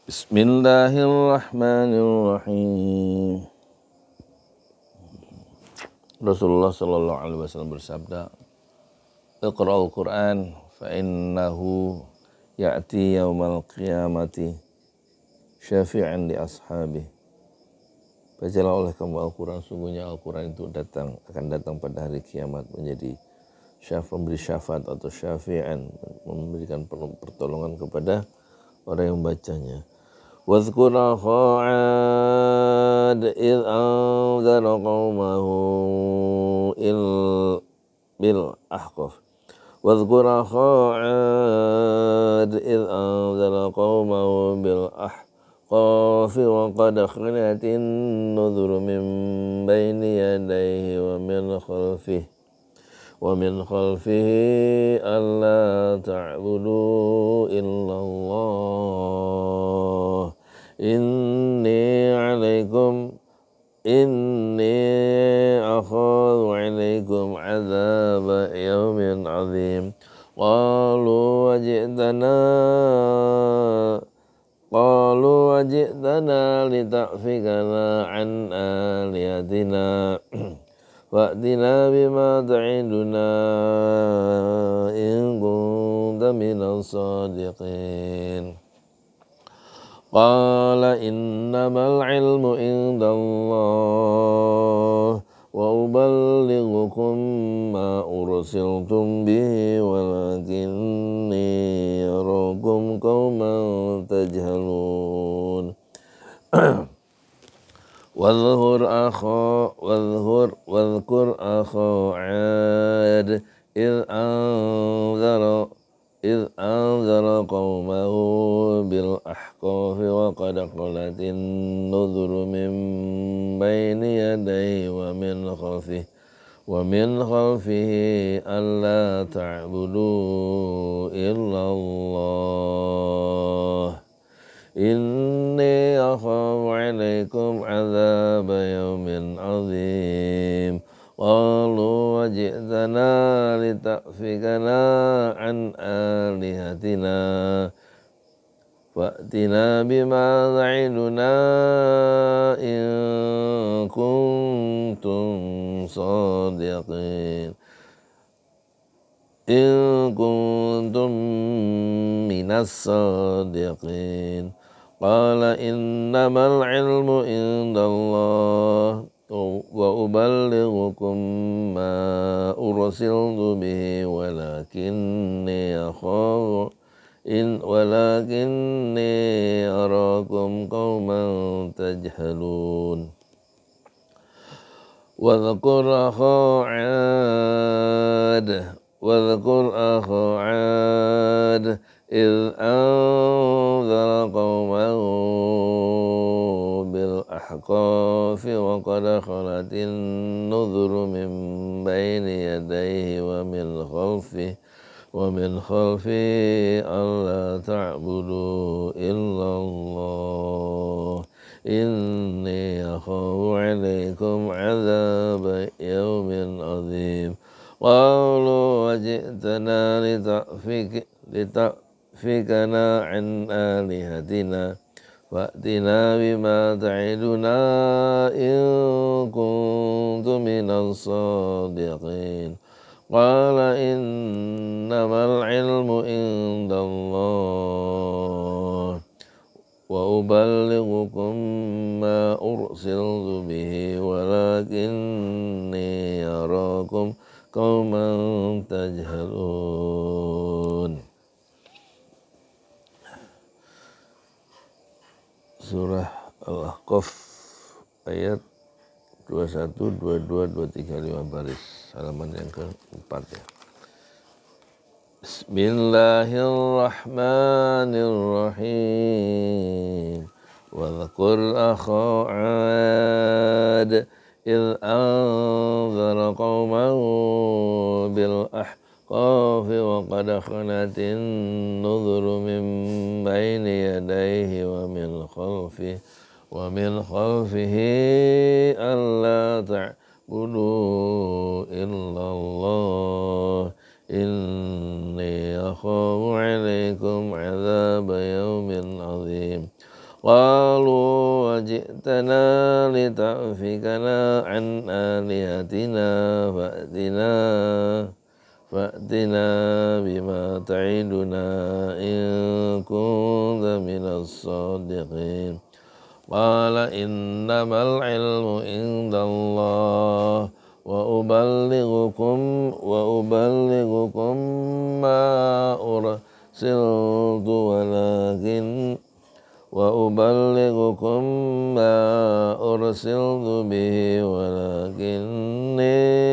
Bismillahirrahmanirrahim. Rasulullah Shallallahu Alaihi Wasallam bersabda, "Iqra'ul Quran, fa innahu ya'ti yaumal qiyamati syafi'an li ashabi." Bacalah oleh kamu Al-Quran, sungguhnya Al-Quran itu datang akan datang pada hari kiamat menjadi syaf memberi syafaat atau syafi'an memberikan pertolongan kepada Orang yang bacanya, wazkuraho a d i'z a il bil a'kof, wazkuraho a d i'z a bil a'kof, o fi wakada khunati noduro min bayni niya wa min khulfi. ومن خلفه ألا تعبدوا إلا الله إني عليكم إني أخاف عليكم عذاب يوم عظيم قالوا وجئتنا قالوا وجئتنا لتأفكنا فأتنا بما تعدنا إن كنت من الصادقين قال إنما العلم عند الله وأبلغكم ما أرسلتم به ولكني أراكم قوما تجهلون واذكر أخا واذكر واذكر أخا عاد إذ أنذر إذ أنذر قومه بالأحقاف وقد خلت النذر من بين يديه ومن خلفه ومن خلفه ألا تعبدوا إلا الله إن عليكم عذاب يوم عظيم قالوا وجئتنا لتأفكنا عن آلهتنا فأتنا بما تعدنا إن كنتم صادقين إن كنتم من الصادقين قال إنما العلم عند الله وأبلغكم ما أرسلت به ولكني أخاف إن ولكني أراكم قوما تجهلون واذكر أخا عاد واذكر أخا عاد إذ أن أنذر قومه بالأحقاف وقد خلت النذر من بين يديه ومن خلفه ومن خلفه ألا تعبدوا إلا الله إني أخاف عليكم عذاب يوم عظيم قالوا وجئتنا لتأفك لتأفك فكنا عن آلهتنا وأتنا بما تعدنا إن كنت من الصادقين قال إنما العلم عند الله وأبلغكم ما أرسلت به ولكني أراكم قوما تجهلون surah Al-Ahqaf ayat 21, 22, 23, 5 baris. Halaman yang keempat ya. Bismillahirrahmanirrahim. Wa وذكر أخا عاد anzara أنذر bil بالأحقاف قاف وقد خلت النذر من بين يديه ومن خلفه ومن خلفه ألا تعبدوا إلا الله إني أخاف عليكم عذاب يوم عظيم قالوا وجئتنا لتعفكنا عن آلهتنا فأتنا فأتنا بما تعدنا إن كنت من الصادقين قال إنما العلم عند الله وأبلغكم وأبلغكم ما أرسلت ولكن وأبلغكم ما أرسلت به ولكني